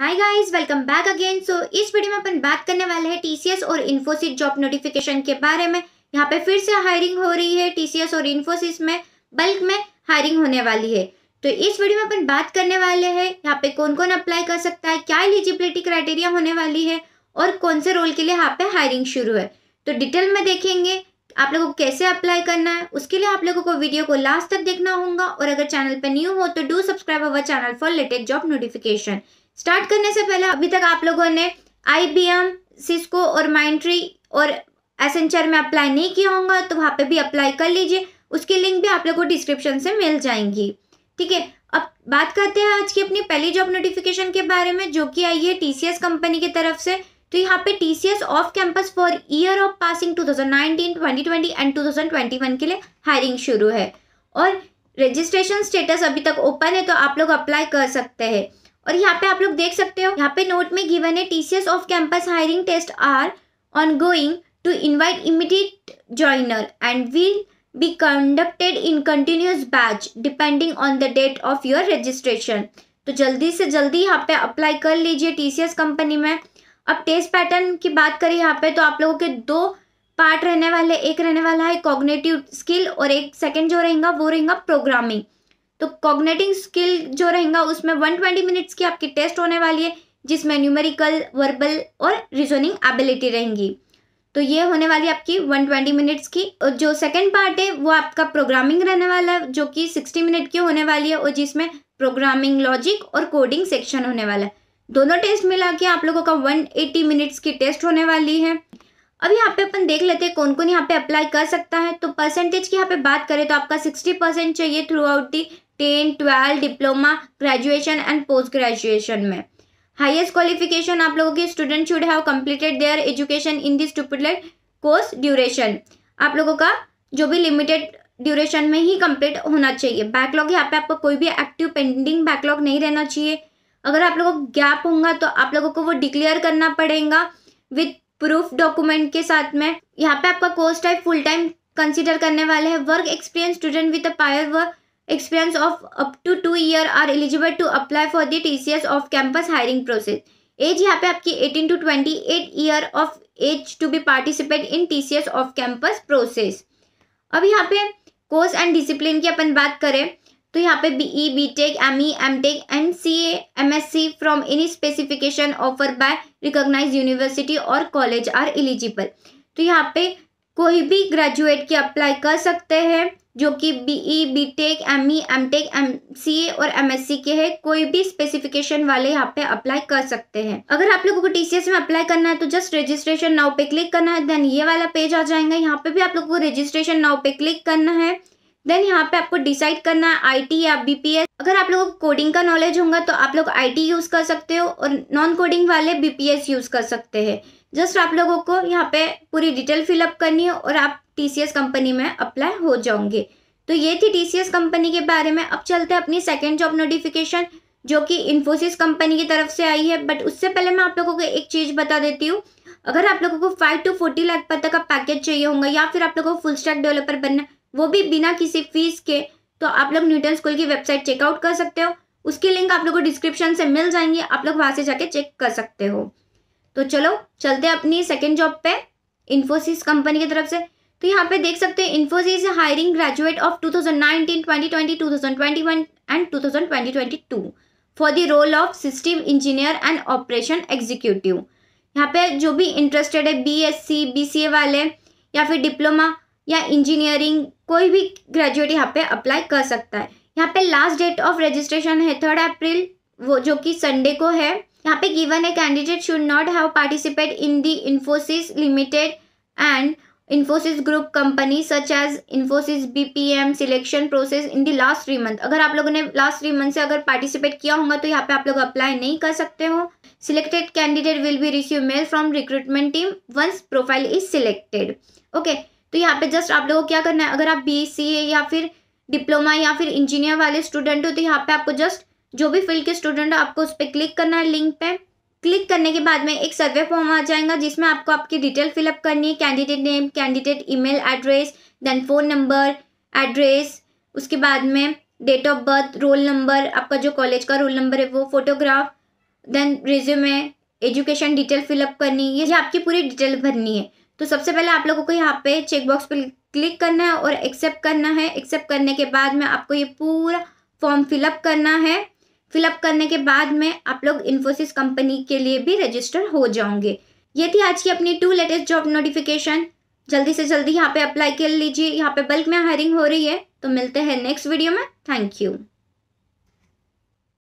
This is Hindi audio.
हाय guys welcome back again so इस वीडियो में अपन बात करने वाले हैं टीसीएस और इन्फोसिस जॉब नोटिफिकेशन के बारे में यहाँ पे फिर से हायरिंग हो रही है टीसीएस और इन्फोसिस में बल्क में हायरिंग होने वाली है तो इस वीडियो में अपन बात करने वाले हैं यहाँ पे कौन कौन अप्लाई कर सकता है क्या एलिजिबिलिटी क्राइटेरिया होने वाली है और कौन से रोल के लिए यहाँ पे हायरिंग शुरू है तो डिटेल में देखेंगे आप लोगों को कैसे अप्लाई करना है उसके लिए आप लोगों को वीडियो को लास्ट तक देखना होगा और अगर चैनल पर न्यू हो तो do subscribe our channel for latest job notification start करने से पहले अभी तक आप लोगों ने आई बी एम सिस्को और माइंट्री और एसेंचर में अप्लाई नहीं किया होगा तो वहाँ पे भी अप्लाई कर लीजिए उसकी लिंक भी आप लोगों को डिस्क्रिप्शन से मिल जाएंगी ठीक है अब बात करते हैं आज की अपनी पहली जॉब नोटिफिकेशन के बारे में जो कि आई है टी कंपनी की तरफ से तो यहाँ पे T off campus for year of passing 2019, 2020 and 2021 के लिए हायरिंग शुरू है और रजिस्ट्रेशन स्टेटस अभी तक ओपन है तो आप लोग अप्लाई कर सकते हैं और यहाँ पे आप लोग देख सकते हो यहाँ पे नोट में गिवन है TCS off campus hiring test are on going to invite immediate joiner and will be conducted in continuous batch depending on the date of your registration तो जल्दी से जल्दी यहाँ पे अप्लाई कर लीजिए टीसीएस कंपनी में अब टेस्ट पैटर्न की बात करें यहाँ पे तो आप लोगों के दो पार्ट रहने वाले एक रहने वाला है कॉग्नेटिव स्किल और एक सेकेंड जो रहेगा वो रहेगा प्रोग्रामिंग तो कॉग्नेटिंग स्किल जो रहेगा उसमें वन ट्वेंटी मिनट्स की आपकी टेस्ट होने वाली है जिसमें न्यूमेरिकल वर्बल और रीजनिंग एबिलिटी रहेंगी तो ये होने वाली आपकी वन ट्वेंटी मिनट्स की और जो सेकेंड पार्ट है वो आपका प्रोग्रामिंग रहने वाला है जो कि सिक्सटी मिनट की होने वाली है और जिसमें प्रोग्रामिंग लॉजिक और कोडिंग सेक्शन होने वाला है दोनों टेस्ट मिला के आप लोगों का वन एटी मिनट्स की टेस्ट होने वाली है अब यहाँ पे अपन देख लेते हैं कौन कौन यहाँ पे अप्लाई कर सकता है तो परसेंटेज की यहाँ पे बात करें तो आपका सिक्सटी परसेंट चाहिए throughout the ten twelve diploma graduation and post graduation में हाईएस्ट क्वालिफिकेशन आप लोगों की student should have completed their education in this टूपुलर कोर्स ड्यूरेशन आप लोगों का जो भी लिमिटेड ड्यूरेशन में ही कंप्लीट होना चाहिए बैकलॉग यहाँ पे आपको कोई भी एक्टिव पेंडिंग बैकलॉग नहीं रहना चाहिए अगर आप लोगों को गैप होगा तो आप लोगों को वो डिक्लेयर करना पड़ेगा विथ प्रूफ डॉक्यूमेंट के साथ में यहाँ पे आपका course type full time consider करने वाले हैं work experience student with a prior work experience of up to two year are eligible to apply for the T C S off campus hiring process as यहाँ पे आपकी eighteen to twenty eight year of age to be participate in T C S off campus process अब यहाँ पे कोर्स एंड डिसिप्लिन की अपन बात करें तो यहाँ पे B E B tech M E M tech N C M S C from any specification offer by recognise university और कॉलेज आर एलिजिबल तो यहाँ पे कोई भी ग्रेजुएट की अप्लाई कर सकते हैं जो कि B E tech M C A और एम एस सी के है कोई भी स्पेसिफिकेशन वाले यहाँ पे अप्लाई कर सकते हैं अगर आप लोगों को टीसीएस में अप्लाई करना है तो जस्ट रजिस्ट्रेशन नाउ पे क्लिक करना है देन ये वाला पेज आ जाएगा यहाँ पे भी आप लोगों को रजिस्ट्रेशन नाउ पे क्लिक करना है देन यहाँ पे आपको डिसाइड करना है आई टी या बी पी एस अगर आप लोगों को कोडिंग का नॉलेज होगा तो आप लोग आई टी यूज़ कर सकते हो और नॉन कोडिंग वाले बी पी एस यूज़ कर सकते हैं जस्ट आप लोगों को यहाँ पे पूरी डिटेल फिलअप करनी है और आप टीसीएस कंपनी में अप्लाई हो जाऊंगे तो ये थी टीसीएस कंपनी के बारे में अब चलते हैं अपनी सेकेंड जॉब नोटिफिकेशन जो कि इन्फोसिस कंपनी की तरफ से आई है बट उससे पहले मैं आप लोगों को एक चीज़ बता देती हूँ अगर आप लोगों को फाइव टू फोर्टी लाख तक का पैकेज चाहिए होगा या फिर आप लोगों को फुल स्टैक डेवलपर बनना वो भी बिना किसी फीस के तो आप लोग न्यूटन स्कूल की वेबसाइट चेकआउट कर सकते हो उसकी लिंक आप लोग को डिस्क्रिप्शन से मिल जाएंगी आप लोग वहाँ से जाके चेक कर सकते हो तो चलो चलते अपनी सेकेंड जॉब पे इन्फोसिस कंपनी की तरफ से तो यहाँ पे देख सकते हैं Infosys hiring graduate of 2019, 2020, 2021 and 2022 for the role of system engineer and operation executive यहाँ पे जो भी इंटरेस्टेड है बीएससी बीसीए वाले या फिर डिप्लोमा या इंजीनियरिंग कोई भी ग्रेजुएट यहाँ पे अप्लाई कर सकता है यहाँ पे लास्ट डेट ऑफ रजिस्ट्रेशन है थर्ड अप्रैल वो जो कि संडे को है यहाँ पे गिवन है candidate should not have participate in the Infosys limited and Infosys group company such as Infosys BPM selection process in the last three month अगर आप लोगों ने लास्ट थ्री मंथ से अगर पार्टिसिपेट किया होगा तो यहाँ पे आप लोग अप्लाई नहीं कर सकते हो selected candidate will be receive mail from recruitment team once profile is selected okay तो यहाँ पे जस्ट आप लोगों को क्या करना है अगर आप बी या फिर डिप्लोमा या फिर इंजीनियर वाले स्टूडेंट हो तो यहाँ पे आपको जस्ट जो भी फील्ड के स्टूडेंट हो आपको उस पर क्लिक करना है लिंक पे क्लिक करने के बाद में एक सर्वे फॉर्म आ जाएगा जिसमें आपको आपकी डिटेल फिलअप करनी है candidate name candidate email address then phone number address उसके बाद में date of birth roll number आपका जो कॉलेज का रोल नंबर है वो photograph then resume education detail fill up करनी ये आपकी पूरी डिटेल भरनी है तो सबसे पहले आप लोगों को यहाँ पे चेकबॉक्स पर क्लिक करना है और एक्सेप्ट करना है एक्सेप्ट करने के बाद में आपको ये पूरा फॉर्म फिलअप करना है फिलअप करने के बाद में आप लोग इन्फोसिस कंपनी के लिए भी रजिस्टर हो जाओगे ये थी आज की अपनी टू लेटेस्ट जॉब नोटिफिकेशन जल्दी से जल्दी यहाँ पे अप्लाई कर लीजिए यहाँ पे बल्क में हायरिंग हो रही है तो मिलते हैं नेक्स्ट वीडियो में थैंक यू